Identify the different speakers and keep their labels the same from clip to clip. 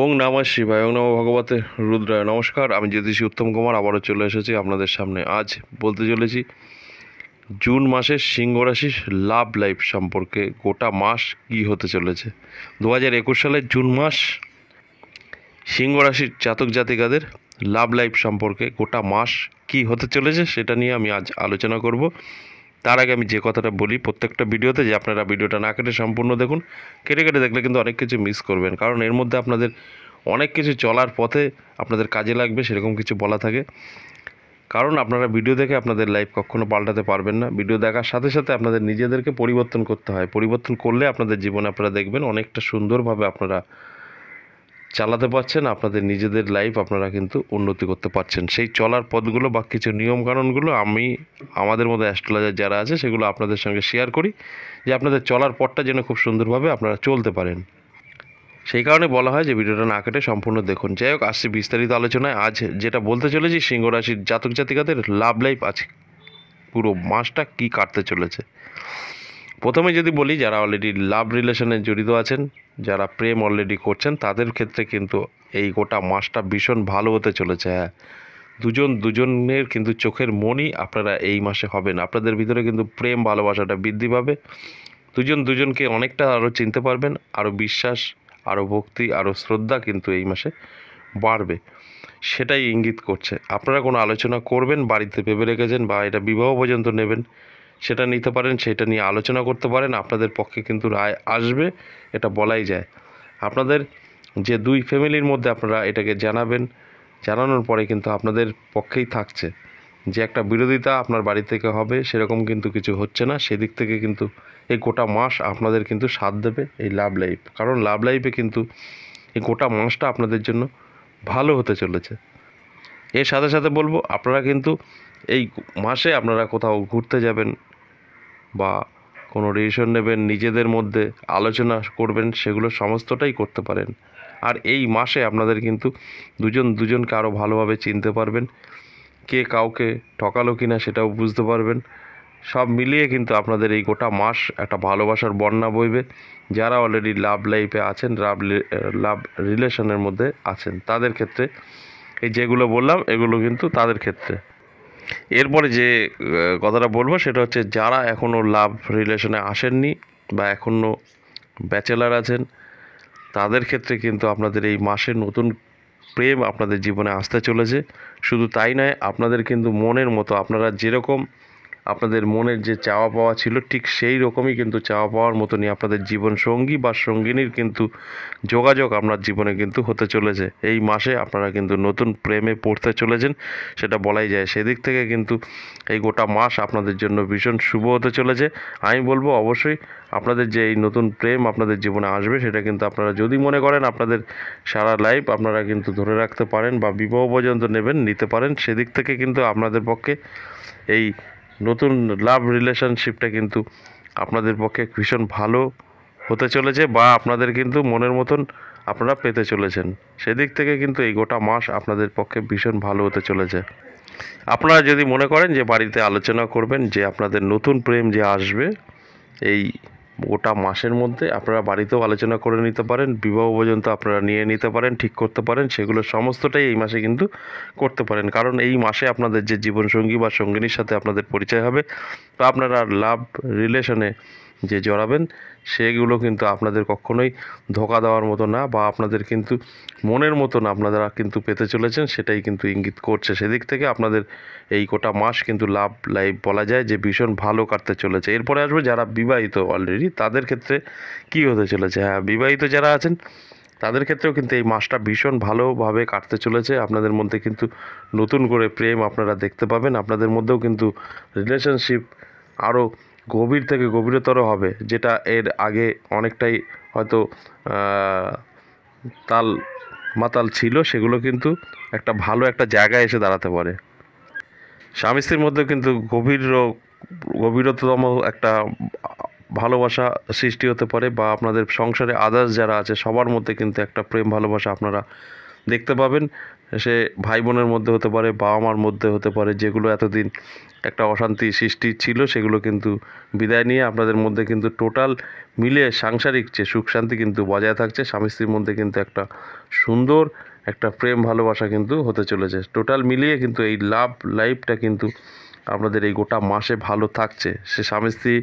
Speaker 1: ওং নামা শিবায় ওং নম ভগবতে রুদ্রায় নমস্কার আমি জ্যোতিষী উত্তম কুমার আবারও চলে এসেছি আপনাদের সামনে আজ বলতে চলেছি জুন মাসের সিংহ রাশির লাভ লাইফ সম্পর্কে গোটা মাস কি হতে চলেছে দু হাজার একুশ সালের জুন মাস সিংহ রাশির জাতক জাতিকাদের লাভ লাইফ সম্পর্কে গোটা মাস কি হতে চলেছে সেটা নিয়ে আমি আজ আলোচনা করব তার আগে আমি যে কথাটা বলি প্রত্যেকটা ভিডিওতে যে আপনারা ভিডিওটা না কেটে সম্পূর্ণ দেখুন কেটে কেটে দেখলে কিন্তু অনেক কিছু মিস করবেন কারণ এর মধ্যে আপনাদের অনেক কিছু চলার পথে আপনাদের কাজে লাগবে সেরকম কিছু বলা থাকে কারণ আপনারা ভিডিও দেখে আপনাদের লাইফ কখনো পাল্টাতে পারবেন না ভিডিও দেখার সাথে সাথে আপনাদের নিজেদেরকে পরিবর্তন করতে হয় পরিবর্তন করলে আপনাদের জীবনে আপনারা দেখবেন অনেকটা সুন্দরভাবে আপনারা চালাতে পারছেন আপনাদের নিজেদের লাইফ আপনারা কিন্তু উন্নতি করতে পারছেন সেই চলার পথগুলো বা কিছু নিয়মকানুনগুলো আমি আমাদের মধ্যে অ্যাস্ট্রোলজার যারা আছে সেগুলো আপনাদের সঙ্গে শেয়ার করি যে আপনাদের চলার পথটা যেন খুব সুন্দরভাবে আপনারা চলতে পারেন সেই কারণে বলা হয় যে ভিডিওটা না কেটে সম্পূর্ণ দেখুন যাই হোক আসছি বিস্তারিত আলোচনায় আজ যেটা বলতে চলেছি সিংহ রাশির জাতক জাতিকাদের লাভ লাইফ আছে পুরো মাসটা কি কাটতে চলেছে প্রথমে যদি বলি যারা অলরেডি লাভ রিলেশনে জড়িত আছেন যারা প্রেম অলরেডি করছেন তাদের ক্ষেত্রে কিন্তু এই গোটা মাসটা ভীষণ ভালো হতে চলেছে হ্যাঁ দুজন দুজনের কিন্তু চোখের মনই আপনারা এই মাসে হবেন আপনাদের ভিতরে কিন্তু প্রেম ভালোবাসাটা বৃদ্ধি পাবে দুজন দুজনকে অনেকটা আরও চিনতে পারবেন আরও বিশ্বাস আরও ভক্তি আরও শ্রদ্ধা কিন্তু এই মাসে বাড়বে সেটাই ইঙ্গিত করছে আপনারা কোনো আলোচনা করবেন বাড়িতে ভেবে রেখেছেন বা এটা বিবাহ পর্যন্ত নেবেন সেটা নিতে পারেন সেটা নিয়ে আলোচনা করতে পারেন আপনাদের পক্ষে কিন্তু রায় আসবে এটা বলাই যায় আপনাদের যে দুই ফ্যামিলির মধ্যে আপনারা এটাকে জানাবেন জানানোর পরে কিন্তু আপনাদের পক্ষেই থাকছে যে একটা বিরোধিতা আপনার বাড়ি থেকে হবে সেরকম কিন্তু কিছু হচ্ছে না সেদিক থেকে কিন্তু এই গোটা মাস আপনাদের কিন্তু সাথ দেবে এই লাভ লাইফ কারণ লাভ লাইফে কিন্তু এই গোটা মাসটা আপনাদের জন্য ভালো হতে চলেছে এর সাথে সাথে বলবো আপনারা কিন্তু এই মাসে আপনারা কোথাও ঘুরতে যাবেন বা কোনো ডিসিশন নেবেন নিজেদের মধ্যে আলোচনা করবেন সেগুলো সমস্তটাই করতে পারেন আর এই মাসে আপনাদের কিন্তু দুজন দুজনকে আরও ভালোভাবে চিনতে পারবেন কে কাউকে ঠকালো কি না সেটাও বুঝতে পারবেন সব মিলিয়ে কিন্তু আপনাদের এই গোটা মাস একটা ভালোবাসার বন্যা বইবে যারা অলরেডি লাভ লাইফে আছেন লাভ লাভ রিলেশনের মধ্যে আছেন তাদের ক্ষেত্রে এই যেগুলো বললাম এগুলো কিন্তু তাদের ক্ষেত্রে এরপরে যে কথাটা বলবো সেটা হচ্ছে যারা এখনও লাভ রিলেশনে আসেননি বা এখনও ব্যাচেলার আছেন তাদের ক্ষেত্রে কিন্তু আপনাদের এই মাসে নতুন প্রেম আপনাদের জীবনে আসতে চলেছে শুধু তাই নয় আপনাদের কিন্তু মনের মতো আপনারা যেরকম আপনাদের মনের যে চাওয়া পাওয়া ছিল ঠিক সেই রকমই কিন্তু চাওয়া পাওয়ার মতনই আপনাদের জীবন সঙ্গী বা সঙ্গিনীর কিন্তু যোগাযোগ আপনার জীবনে কিন্তু হতে চলেছে এই মাসে আপনারা কিন্তু নতুন প্রেমে পড়তে চলেছেন সেটা বলাই যায় সেদিক থেকে কিন্তু এই গোটা মাস আপনাদের জন্য ভীষণ শুভ হতে চলেছে আমি বলবো অবশ্যই আপনাদের যে এই নতুন প্রেম আপনাদের জীবনে আসবে সেটা কিন্তু আপনারা যদি মনে করেন আপনাদের সারা লাইফ আপনারা কিন্তু ধরে রাখতে পারেন বা বিবাহ পর্যন্ত নেবেন নিতে পারেন সেদিক থেকে কিন্তু আপনাদের পক্ষে এই নতুন লাভ রিলেশনশিপটা কিন্তু আপনাদের পক্ষে ভীষণ ভালো হতে চলেছে বা আপনাদের কিন্তু মনের মতন আপনারা পেতে চলেছেন সেদিক থেকে কিন্তু এই গোটা মাস আপনাদের পক্ষে ভীষণ ভালো হতে চলেছে আপনারা যদি মনে করেন যে বাড়িতে আলোচনা করবেন যে আপনাদের নতুন প্রেম যে আসবে এই গোটা মাসের মধ্যে আপনারা বাড়িতেও আলোচনা করে নিতে পারেন বিবাহ পর্যন্ত আপনারা নিয়ে নিতে পারেন ঠিক করতে পারেন সেগুলো সমস্তটাই এই মাসে কিন্তু করতে পারেন কারণ এই মাসে আপনাদের যে জীবনসঙ্গী বা সঙ্গিনীর সাথে আপনাদের পরিচয় হবে বা আপনারা লাভ রিলেশনে যে জড়াবেন সেগুলো কিন্তু আপনাদের কখনোই ধোকা দেওয়ার মতো না বা আপনাদের কিন্তু মনের মতন আপনারা কিন্তু পেতে চলেছেন সেটাই কিন্তু ইঙ্গিত করছে সেদিক থেকে আপনাদের এই কোটা মাস কিন্তু লাভ লাইভ বলা যায় যে ভীষণ ভালো কাটতে চলেছে এরপরে আসবে যারা বিবাহিত অলরেডি তাদের ক্ষেত্রে কি হতে চলেছে হ্যাঁ বিবাহিত যারা আছেন তাদের ক্ষেত্রেও কিন্তু এই মাসটা ভীষণ ভালোভাবে কাটতে চলেছে আপনাদের মধ্যে কিন্তু নতুন করে প্রেম আপনারা দেখতে পাবেন আপনাদের মধ্যেও কিন্তু রিলেশনশিপ আরও গভীর থেকে গভীরতর হবে যেটা এর আগে অনেকটাই হয়তো তাল মাতাল ছিল সেগুলো কিন্তু একটা ভালো একটা জায়গায় এসে দাঁড়াতে পারে স্বামী স্ত্রীর মধ্যে কিন্তু গভীর গভীরতম একটা ভালোবাসা সৃষ্টি হতে পারে বা আপনাদের সংসারে আদার্স যারা আছে সবার মধ্যে কিন্তু একটা প্রেম ভালোবাসা আপনারা দেখতে পাবেন সে ভাই বোনের মধ্যে হতে পারে বাবা মার মধ্যে হতে পারে যেগুলো এতদিন একটা অশান্তি সৃষ্টি ছিল সেগুলো কিন্তু বিদায় নিয়ে আপনাদের মধ্যে কিন্তু টোটাল মিলে সাংসারিক যে সুখ শান্তি কিন্তু বজায় থাকছে স্বামী স্ত্রীর মধ্যে কিন্তু একটা সুন্দর একটা প্রেম ভালোবাসা কিন্তু হতে চলেছে টোটাল মিলিয়ে কিন্তু এই লাভ লাইফটা কিন্তু আপনাদের এই গোটা মাসে ভালো থাকছে সে স্বামী স্ত্রী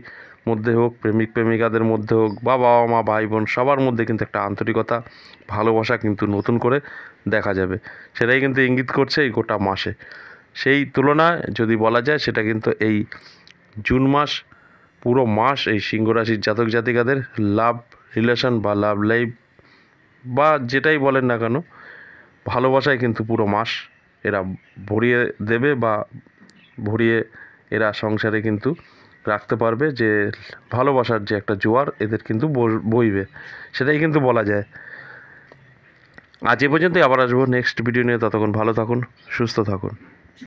Speaker 1: মধ্যে হোক প্রেমিক প্রেমিকাদের মধ্যে হোক বা বাবা মা ভাই বোন সবার মধ্যে কিন্তু একটা আন্তরিকতা ভালোবাসা কিন্তু নতুন করে দেখা যাবে সেটাই কিন্তু ইঙ্গিত করছে এই গোটা মাসে সেই তুলনায় যদি বলা যায় সেটা কিন্তু এই জুন মাস পুরো মাস এই সিংহ রাশির জাতক জাতিকাদের লাভ রিলেশন বা লাভ লাইফ বা যেটাই বলেন না কেন ভালোবাসায় কিন্তু পুরো মাস এরা ভরিয়ে দেবে বা ভরিয়ে এরা সংসারে কিন্তু রাখতে পারবে যে ভালোবাসার যে একটা জোয়ার এদের কিন্তু বইবে সেটাই কিন্তু বলা যায় আজ এ পর্যন্তই আবার আসবো নেক্সট ভিডিও নিয়ে ততক্ষণ ভালো থাকুন সুস্থ থাকুন